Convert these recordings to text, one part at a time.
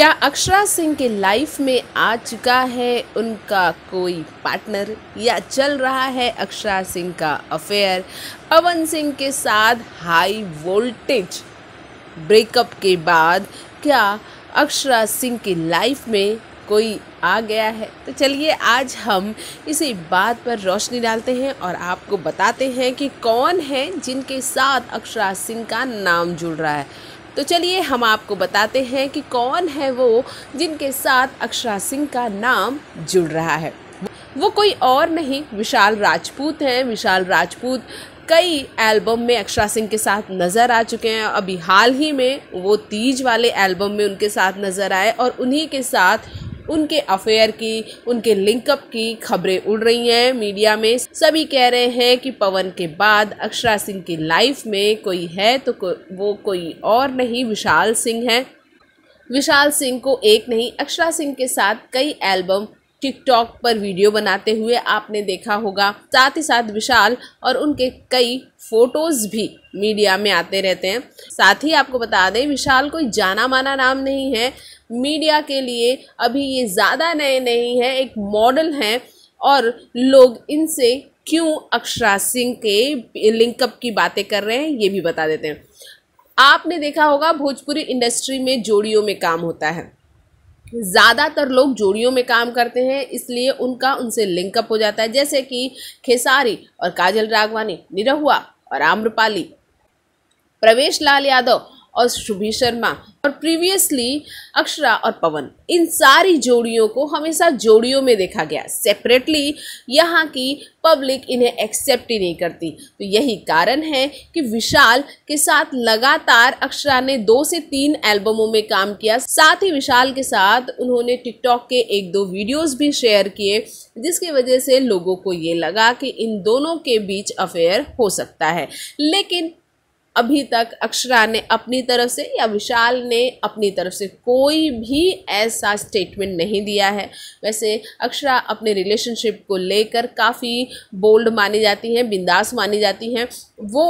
क्या अक्षरा सिंह के लाइफ में आ चुका है उनका कोई पार्टनर या चल रहा है अक्षरा सिंह का अफेयर अवन सिंह के साथ हाई वोल्टेज ब्रेकअप के बाद क्या अक्षरा सिंह की लाइफ में कोई आ गया है तो चलिए आज हम इसी बात पर रोशनी डालते हैं और आपको बताते हैं कि कौन है जिनके साथ अक्षरा सिंह का नाम जुड़ रहा है तो चलिए हम आपको बताते हैं कि कौन है वो जिनके साथ अक्षरा सिंह का नाम जुड़ रहा है वो कोई और नहीं विशाल राजपूत हैं विशाल राजपूत कई एल्बम में अक्षरा सिंह के साथ नज़र आ चुके हैं अभी हाल ही में वो तीज वाले एल्बम में उनके साथ नज़र आए और उन्हीं के साथ उनके अफेयर की उनके लिंकअप की खबरें उड़ रही हैं मीडिया में सभी कह रहे हैं कि पवन के बाद अक्षरा सिंह की लाइफ में कोई है तो को, वो कोई और नहीं विशाल सिंह है विशाल सिंह को एक नहीं अक्षरा सिंह के साथ कई एल्बम टिकटॉक पर वीडियो बनाते हुए आपने देखा होगा साथ ही साथ विशाल और उनके कई फोटोज़ भी मीडिया में आते रहते हैं साथ ही आपको बता दें विशाल कोई जाना माना नाम नहीं है मीडिया के लिए अभी ये ज़्यादा नए नहीं है एक मॉडल हैं और लोग इनसे क्यों अक्षरा सिंह के लिंकअप की बातें कर रहे हैं ये भी बता देते हैं आपने देखा होगा भोजपुरी इंडस्ट्री में जोड़ियों में काम होता है ज़्यादातर लोग जोड़ियों में काम करते हैं इसलिए उनका उनसे लिंकअप हो जाता है जैसे कि खेसारी और काजल राघवानी निरहुआ और आम्रपाली प्रवेश लाल यादव और शुभी शर्मा और प्रीवियसली अक्षरा और पवन इन सारी जोड़ियों को हमेशा जोड़ियों में देखा गया सेपरेटली यहाँ की पब्लिक इन्हें एक्सेप्ट ही नहीं करती तो यही कारण है कि विशाल के साथ लगातार अक्षरा ने दो से तीन एल्बमों में काम किया साथ ही विशाल के साथ उन्होंने टिकटॉक के एक दो वीडियोस भी शेयर किए जिसकी वजह से लोगों को ये लगा कि इन दोनों के बीच अफेयर हो सकता है लेकिन अभी तक अक्षरा ने अपनी तरफ से या विशाल ने अपनी तरफ से कोई भी ऐसा स्टेटमेंट नहीं दिया है वैसे अक्षरा अपने रिलेशनशिप को लेकर काफ़ी बोल्ड मानी जाती हैं बिंदास मानी जाती हैं वो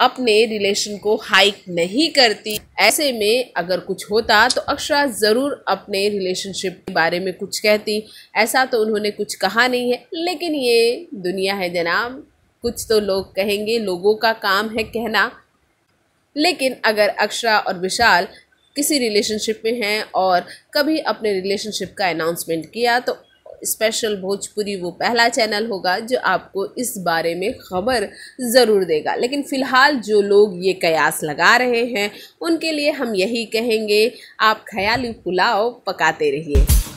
अपने रिलेशन को हाइक नहीं करती ऐसे में अगर कुछ होता तो अक्षरा ज़रूर अपने रिलेशनशिप के बारे में कुछ कहती ऐसा तो उन्होंने कुछ कहा नहीं है लेकिन ये दुनिया है जनाब कुछ तो लोग कहेंगे लोगों का काम है कहना लेकिन अगर अक्षरा और विशाल किसी रिलेशनशिप में हैं और कभी अपने रिलेशनशिप का अनाउंसमेंट किया तो स्पेशल भोजपुरी वो पहला चैनल होगा जो आपको इस बारे में खबर ज़रूर देगा लेकिन फ़िलहाल जो लोग ये कयास लगा रहे हैं उनके लिए हम यही कहेंगे आप ख्याली पुलाव पकाते रहिए